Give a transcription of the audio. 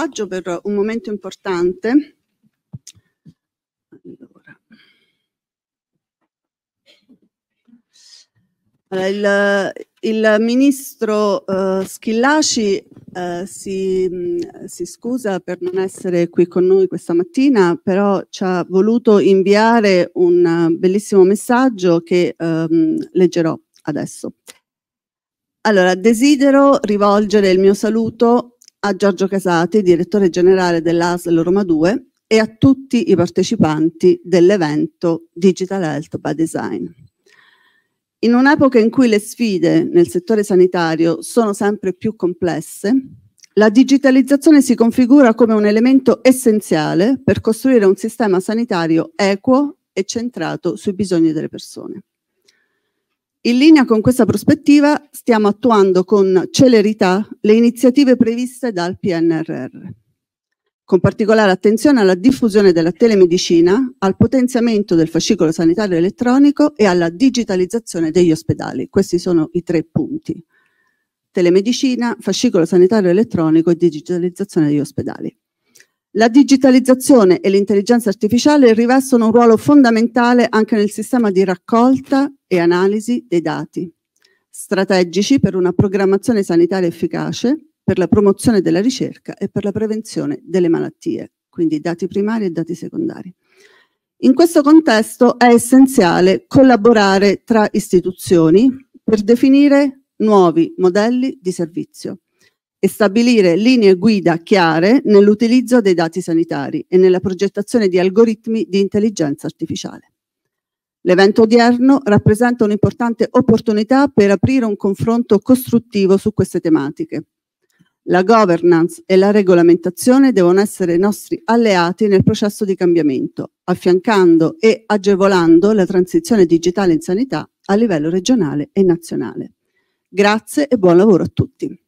Oggi per un momento importante. Allora, il, il, ministro uh, Schillaci uh, si, mh, si, scusa per non essere qui con noi questa mattina, però ci ha voluto inviare un bellissimo messaggio che um, leggerò adesso. Allora, desidero rivolgere il mio saluto a Giorgio Casati, direttore generale dell'ASL Roma 2 e a tutti i partecipanti dell'evento Digital Health by Design. In un'epoca in cui le sfide nel settore sanitario sono sempre più complesse, la digitalizzazione si configura come un elemento essenziale per costruire un sistema sanitario equo e centrato sui bisogni delle persone. In linea con questa prospettiva stiamo attuando con celerità le iniziative previste dal PNRR, con particolare attenzione alla diffusione della telemedicina, al potenziamento del fascicolo sanitario elettronico e alla digitalizzazione degli ospedali. Questi sono i tre punti. Telemedicina, fascicolo sanitario elettronico e digitalizzazione degli ospedali. La digitalizzazione e l'intelligenza artificiale rivestono un ruolo fondamentale anche nel sistema di raccolta e analisi dei dati, strategici per una programmazione sanitaria efficace, per la promozione della ricerca e per la prevenzione delle malattie, quindi dati primari e dati secondari. In questo contesto è essenziale collaborare tra istituzioni per definire nuovi modelli di servizio e stabilire linee guida chiare nell'utilizzo dei dati sanitari e nella progettazione di algoritmi di intelligenza artificiale. L'evento odierno rappresenta un'importante opportunità per aprire un confronto costruttivo su queste tematiche. La governance e la regolamentazione devono essere i nostri alleati nel processo di cambiamento, affiancando e agevolando la transizione digitale in sanità a livello regionale e nazionale. Grazie e buon lavoro a tutti.